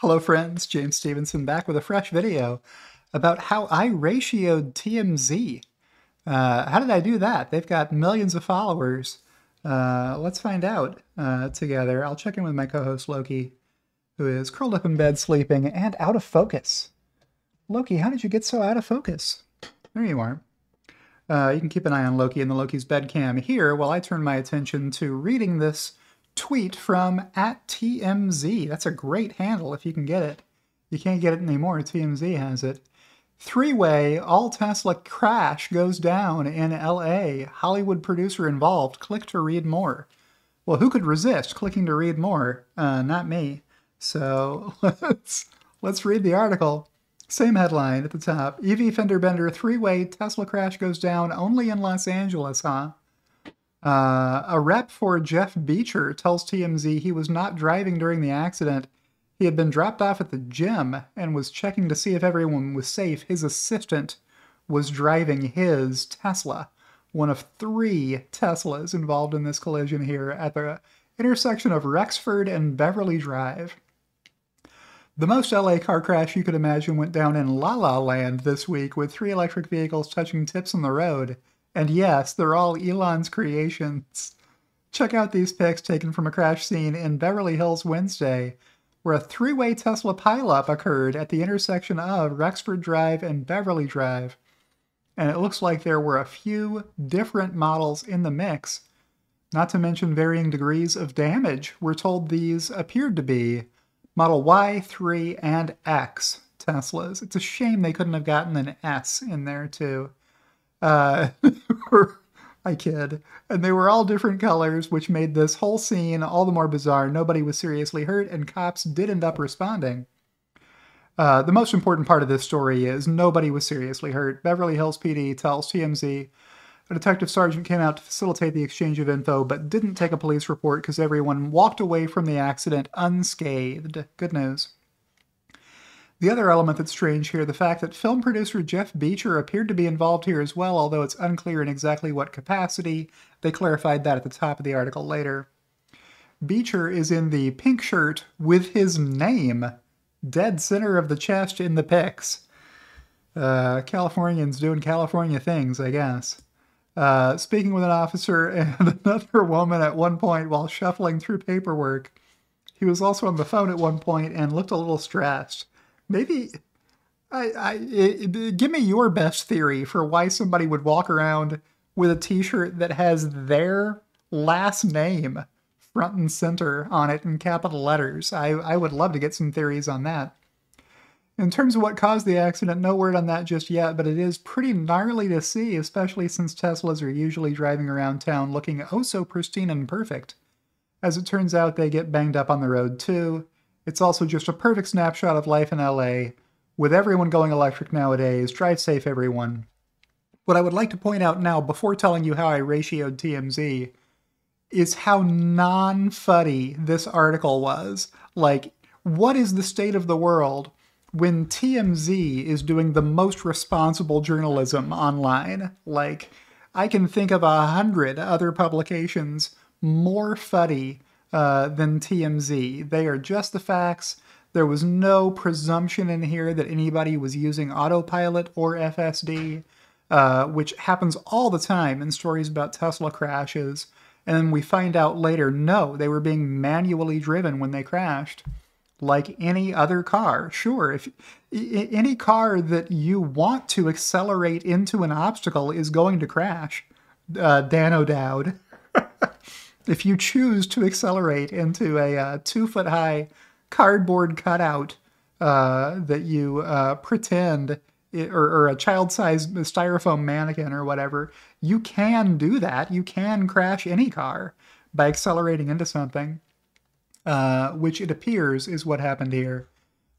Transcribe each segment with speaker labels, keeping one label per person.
Speaker 1: Hello friends, James Stevenson back with a fresh video about how I ratioed TMZ. Uh, how did I do that? They've got millions of followers. Uh, let's find out uh, together. I'll check in with my co-host Loki, who is curled up in bed sleeping and out of focus. Loki, how did you get so out of focus? There you are. Uh, you can keep an eye on Loki and the Loki's bed cam here while I turn my attention to reading this tweet from at TMZ. That's a great handle if you can get it. You can't get it anymore. TMZ has it. Three way, all Tesla crash goes down in LA. Hollywood producer involved. Click to read more. Well, who could resist clicking to read more? Uh, not me. So let's, let's read the article. Same headline at the top EV fender bender, three way Tesla crash goes down only in Los Angeles, huh? Uh, a rep for Jeff Beecher tells TMZ he was not driving during the accident. He had been dropped off at the gym and was checking to see if everyone was safe. His assistant was driving his Tesla, one of three Teslas involved in this collision here at the intersection of Rexford and Beverly Drive. The most LA car crash you could imagine went down in La La Land this week, with three electric vehicles touching tips on the road and yes, they're all Elon's creations. Check out these pics taken from a crash scene in Beverly Hills Wednesday, where a three way Tesla pileup occurred at the intersection of Rexford Drive and Beverly Drive. And it looks like there were a few different models in the mix, not to mention varying degrees of damage. We're told these appeared to be Model Y, 3, and X Teslas. It's a shame they couldn't have gotten an S in there, too. Uh, I kid. And they were all different colors, which made this whole scene all the more bizarre. Nobody was seriously hurt, and cops did end up responding. Uh, the most important part of this story is nobody was seriously hurt. Beverly Hills PD tells TMZ a detective sergeant came out to facilitate the exchange of info, but didn't take a police report because everyone walked away from the accident unscathed. Good news. The other element that's strange here, the fact that film producer Jeff Beecher appeared to be involved here as well, although it's unclear in exactly what capacity. They clarified that at the top of the article later. Beecher is in the pink shirt with his name, dead center of the chest in the pics. Uh, Californians doing California things, I guess. Uh, speaking with an officer and another woman at one point while shuffling through paperwork. He was also on the phone at one point and looked a little stressed. Maybe I, I it, give me your best theory for why somebody would walk around with a T-shirt that has their last name front and center on it in capital letters. I, I would love to get some theories on that. In terms of what caused the accident, no word on that just yet, but it is pretty gnarly to see, especially since Teslas are usually driving around town looking oh so pristine and perfect. As it turns out, they get banged up on the road too, it's also just a perfect snapshot of life in LA. With everyone going electric nowadays, drive safe, everyone. What I would like to point out now, before telling you how I ratioed TMZ, is how non fuddy this article was. Like, what is the state of the world when TMZ is doing the most responsible journalism online? Like, I can think of a hundred other publications more fuddy uh, than TMZ. They are just the facts. There was no presumption in here that anybody was using autopilot or FSD, uh, which happens all the time in stories about Tesla crashes. And then we find out later no, they were being manually driven when they crashed, like any other car. Sure, if any car that you want to accelerate into an obstacle is going to crash, uh, Dan O'Dowd. if you choose to accelerate into a uh, two foot high cardboard cutout uh, that you uh, pretend it, or, or, a child sized styrofoam mannequin or whatever, you can do that. You can crash any car by accelerating into something, uh, which it appears is what happened here.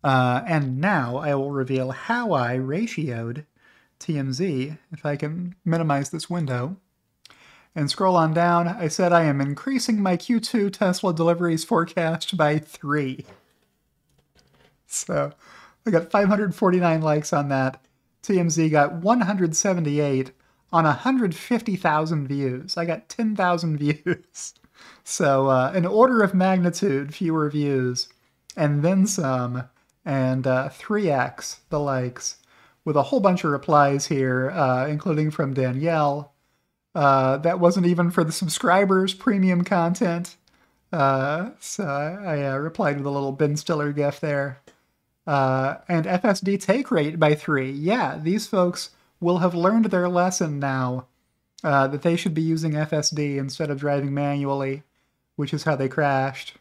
Speaker 1: Uh, and now I will reveal how I ratioed TMZ if I can minimize this window and scroll on down, I said I am increasing my Q2 Tesla deliveries forecast by three. So I got 549 likes on that. TMZ got 178 on 150,000 views. I got 10,000 views. So uh, an order of magnitude fewer views, and then some, and uh, 3x the likes, with a whole bunch of replies here, uh, including from Danielle, uh, that wasn't even for the subscribers premium content. Uh, so I, I uh, replied with a little Ben Stiller gif there. Uh, and FSD take rate by three. Yeah, these folks will have learned their lesson now uh, that they should be using FSD instead of driving manually, which is how they crashed.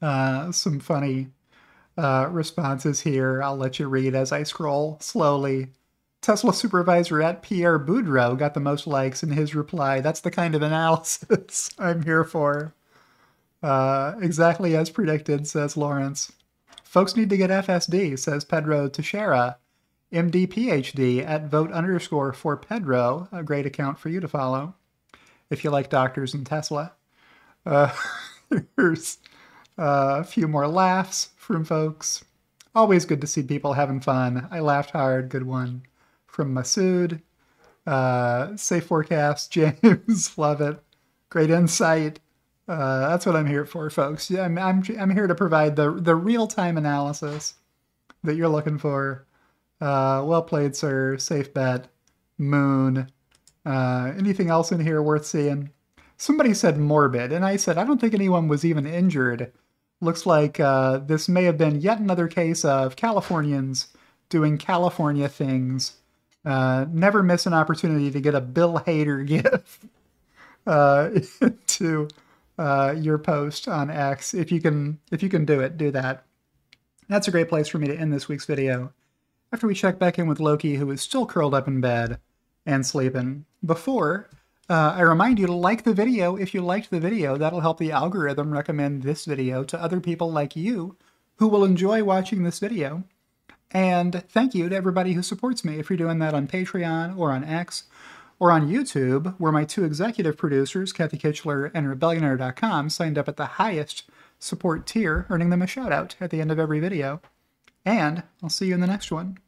Speaker 1: some funny uh, responses here. I'll let you read as I scroll slowly Tesla supervisor at Pierre Boudreau got the most likes in his reply. That's the kind of analysis I'm here for. Uh, exactly as predicted, says Lawrence. Folks need to get FSD, says Pedro Teixeira. MD PhD at vote underscore for Pedro, a great account for you to follow if you like doctors and Tesla. Uh, there's uh, a few more laughs from folks. Always good to see people having fun. I laughed hard. Good one from Masood. Uh, safe forecast, James. love it. Great insight. Uh, that's what I'm here for, folks. Yeah, I'm, I'm, I'm here to provide the, the real time analysis that you're looking for. Uh, well played, sir. Safe bet. Moon. Uh, anything else in here worth seeing? Somebody said morbid, and I said, I don't think anyone was even injured. Looks like uh, this may have been yet another case of Californians doing California things uh, never miss an opportunity to get a Bill Hader gift uh, to uh, your post on X. If you can, if you can do it, do that. That's a great place for me to end this week's video. After we check back in with Loki, who is still curled up in bed and sleeping. Before, uh, I remind you to like the video if you liked the video. That'll help the algorithm recommend this video to other people like you who will enjoy watching this video. And thank you to everybody who supports me. If you're doing that on Patreon or on X or on YouTube, where my two executive producers, Kathy Kitchler and Rebellionaire.com, signed up at the highest support tier, earning them a shout out at the end of every video. And I'll see you in the next one.